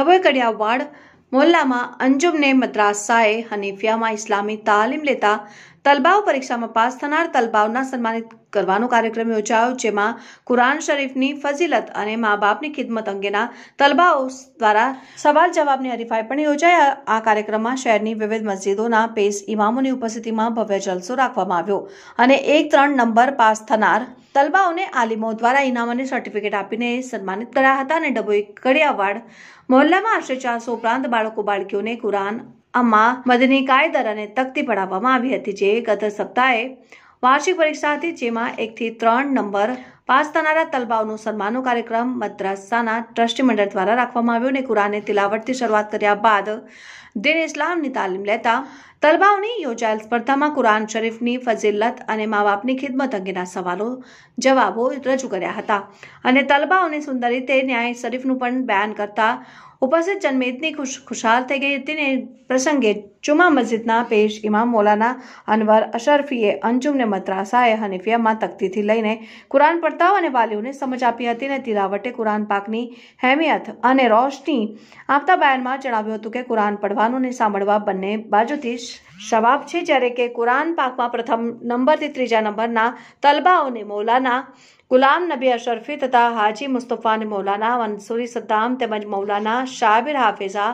ડબોઈકડિયાવાડ મોહલ્લામાં અંજુમને મદ્રાસાએ હનીફિયામાં ઇસ્લામી તાલીમ લેતા તલબાવ પરીક્ષામાં પાસ થનાર તલબાવના સન્માનિત કરવાનો કાર્યક્રમ યોજાયો જેમાં કુરાન શરીફની ફઝીલત અને મા બાપની ખિદમત અંગેના તલબાઓ દ્વારા સવાલ જવાબની હરીફાઈ પણ યોજાઈ આ કાર્યક્રમમાં શહેરની વિવિધ મસ્જિદોના પેસ ઇમામોની ઉપસ્થિતિમાં ભવ્ય જલસો રાખવામાં આવ્યો અને એક ત્રણ નંબર પાસ થનાર તલબાઓને આલિમો દ્વારા ઇનામ અને સર્ટિફિકેટ આપીને સન્માનિત કર્યા હતા અને ડબોઈ કડિયાવાડ મહોલ્લામાં આશરે ચારસો ઉપરાંત બાળકો બાળકીઓને કુરાન આમાં મદની કાયદર અને તકતી પડાવવામાં આવી હતી જે ગત સપ્તાહે વાર્ષિક પરીક્ષા હતી જેમાં એકથી ત્રણ નંબર પાસ થનારા તલબાવનું સન્માનનો કાર્યક્રમ મદ્રાસાના ટ્રસ્ટી મંડળ દ્વારા રાખવામાં આવ્યો અને કુરાને તિલાવટથી શરૂઆત કર્યા બાદ દિન ઇસ્લામની તાલીમ લેતા તલબાવની યોજાયેલ સ્પર્ધામાં કુરાન શરીફની ફઝિલત અને મા બાપની ખિદમત અંગેના સવાલો જવાબો રજૂ કર્યા હતા અને તલબાઓને સુંદર રીતે ન્યાય શરીફનું પણ બયાન કરતા ઉપસ્થિત ખુશ ખુશાલ થઈ ગઈ હતી ને પ્રસંગે ચુમા મસ્જિદના પેશ ઇમામ મોલાના અનવર અશરફીએ અંજુમને મદ્રાસાએ હનીફિયામાં તકતીથી લઈને કુરાન પડતાવ અને વાલીઓને સમજ આપી હતી અને તિલાવટે કુરાન પાકની હેમિયત અને રોશની આપતા બયાનમાં જણાવ્યું હતું કે કુરાન પડવાનું અને સાંભળવા બંને બાજુથી શવાબ છે જ્યારે કે કુરાન પાકમાં પ્રથમ નંબરથી ત્રીજા નંબરના તલબાઓને મોલાના ગુલામ નબી અશરફી તથા હાજી મુસ્તફાને મૌલાના મંસૂરી સદ્દામ તેમજ મૌલાના શાબિર હાફિઝા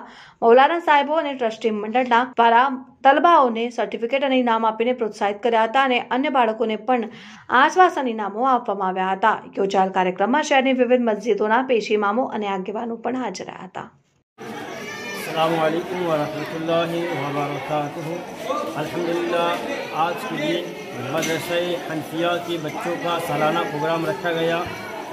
મૌલાના સાહેબો અને ટ્રસ્ટી મંડળના દ્વારા તલબાઓને સર્ટિફિકેટ અને ઇનામ આપીને પ્રોત્સાહિત કર્યા હતા અને અન્ય બાળકોને પણ આશ્વાસન ઇનામો આપવામાં આવ્યા હતા યોજાયેલ કાર્યક્રમમાં શહેરની વિવિધ મસ્જિદોના પેશીમામો અને આગેવાનો પણ હાજર રહ્યા હતા अल्लाम वरहमल वबरक अल्हम्दुलिल्लाह आज के दिन मदरसे हनफिया के बच्चों का सालाना प्रोग्राम रखा गया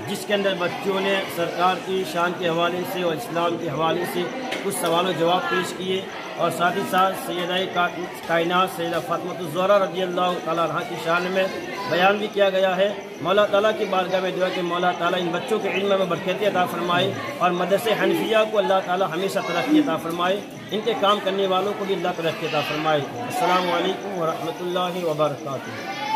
जिसके अंदर बच्चों ने सरकार की शान के हवाले से और इस्लाम के हवाले से कुछ सवाल जवाब पेश किए और साथ ही साथ सैदाई कायनात सैदा तो ज़ोरा रजी अल्लाह तह की शान में बयान भी किया गया है मौला ताला की बारगाह में दुआ कि मौला ताला इन बच्चों के इल्म में बरकती अता फरमाए और मदरसे हनफिया को अल्लाह ताला हमेशा तरक्की अता फरमाए इनके काम करने वालों को भी अल्लाह तरक्की अता फरमाए अल्लाम वरहमल वर्का